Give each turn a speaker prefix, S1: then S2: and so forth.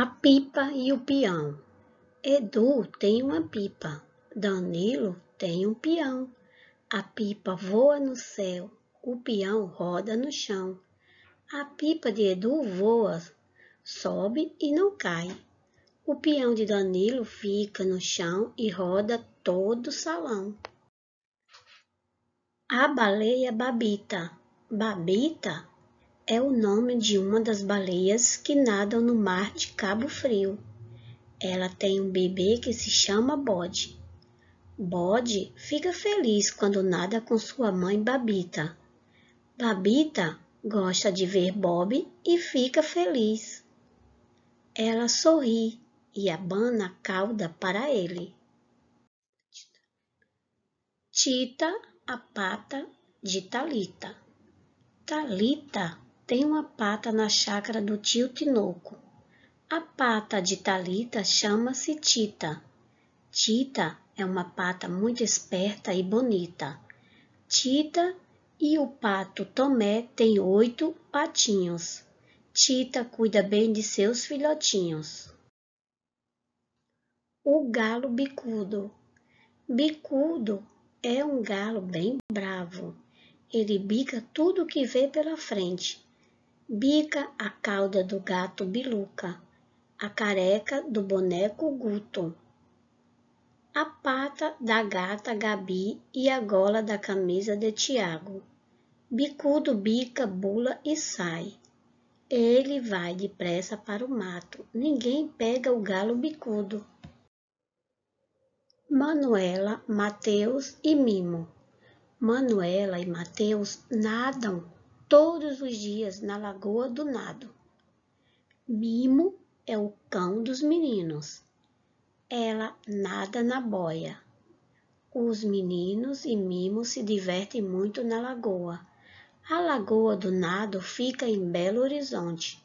S1: A pipa e o peão. Edu tem uma pipa, Danilo tem um peão. A pipa voa no céu, o peão roda no chão. A pipa de Edu voa, sobe e não cai. O peão de Danilo fica no chão e roda todo o salão. A baleia babita. Babita é o nome de uma das baleias que nadam no mar de Cabo Frio. Ela tem um bebê que se chama Bode. Bode fica feliz quando nada com sua mãe Babita. Babita gosta de ver Bob e fica feliz. Ela sorri e abana a cauda para ele. Tita a pata de Talita. Talita tem uma pata na chácara do tio Tinoco. A pata de Talita chama-se Tita. Tita é uma pata muito esperta e bonita. Tita e o pato Tomé têm oito patinhos. Tita cuida bem de seus filhotinhos. O galo bicudo. Bicudo é um galo bem bravo. Ele bica tudo que vê pela frente, bica a cauda do gato Biluca, a careca do boneco Guto, a pata da gata Gabi e a gola da camisa de Tiago. Bicudo bica, bula e sai. Ele vai depressa para o mato. Ninguém pega o galo bicudo. Manuela, Mateus e Mimo. Manuela e Mateus nadam todos os dias na Lagoa do Nado. Mimo é o cão dos meninos. Ela nada na boia. Os meninos e Mimo se divertem muito na lagoa. A Lagoa do Nado fica em Belo Horizonte.